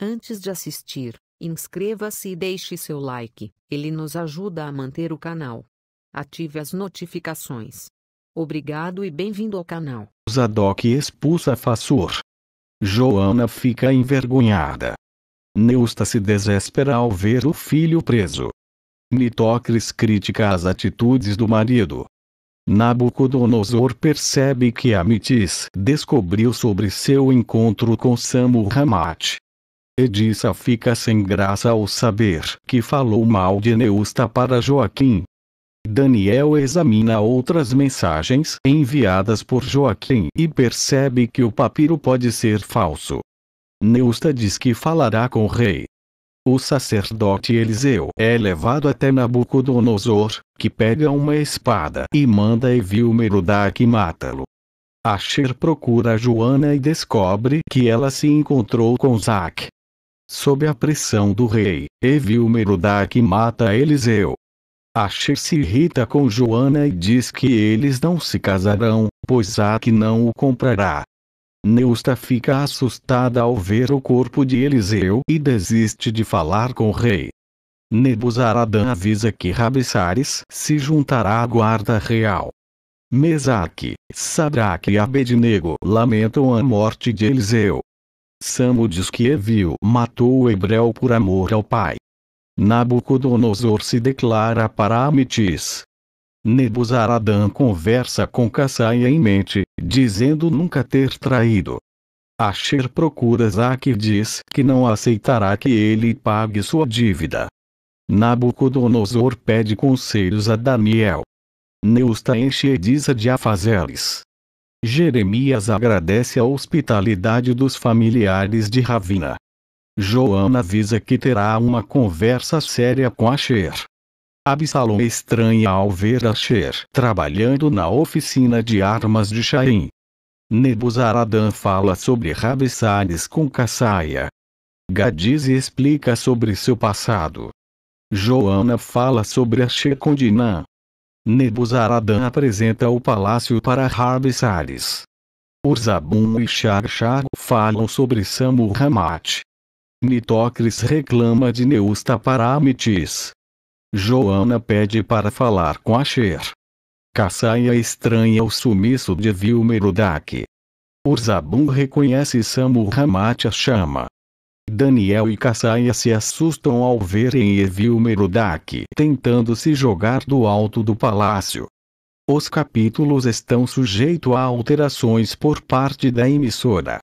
Antes de assistir, inscreva-se e deixe seu like, ele nos ajuda a manter o canal. Ative as notificações. Obrigado e bem-vindo ao canal. Zadok expulsa Fassur. Joana fica envergonhada. Neusta se desespera ao ver o filho preso. Nitocris critica as atitudes do marido. Nabucodonosor percebe que Amitis descobriu sobre seu encontro com Samu Hamat. Edissa fica sem graça ao saber que falou mal de Neusta para Joaquim. Daniel examina outras mensagens enviadas por Joaquim e percebe que o papiro pode ser falso. Neusta diz que falará com o rei. O sacerdote Eliseu é levado até Nabucodonosor, que pega uma espada e manda Evil Merodach matá-lo. Asher procura Joana e descobre que ela se encontrou com Zac, sob a pressão do rei, e viu Merodach mata Eliseu. Asher se irrita com Joana e diz que eles não se casarão, pois Aque não o comprará. Neusta fica assustada ao ver o corpo de Eliseu e desiste de falar com o rei. Nebuzaradã avisa que Rabessares se juntará à guarda real. Mesaque, Sadraque e Abednego lamentam a morte de Eliseu, Samu diz que Evil matou o Hebreu por amor ao pai. Nabucodonosor se declara para Amitis. Nebuzaradã conversa com Kassaia em mente, dizendo nunca ter traído. Asher procura Zaque e diz que não aceitará que ele pague sua dívida. Nabucodonosor pede conselhos a Daniel. Neusta enche diz de afazeres. Jeremias agradece a hospitalidade dos familiares de Ravina. Joana avisa que terá uma conversa séria com Asher. Absalom estranha ao ver Asher trabalhando na oficina de armas de Shaim. Nebuzaradan fala sobre Rabessares com Kassaia. Gadiz explica sobre seu passado. Joana fala sobre Asher com Dinan. Nebuzaradan apresenta o palácio para Harbisares. Urzabum e Sharshar falam sobre Samu Nitocris reclama de Neusta para Amitis. Joana pede para falar com Asher. Kassaya estranha o sumiço de Vilmerudak. Urzabum reconhece Samu e a chama. Daniel e Kassai se assustam ao verem Evil Merodach tentando se jogar do alto do palácio. Os capítulos estão sujeitos a alterações por parte da emissora.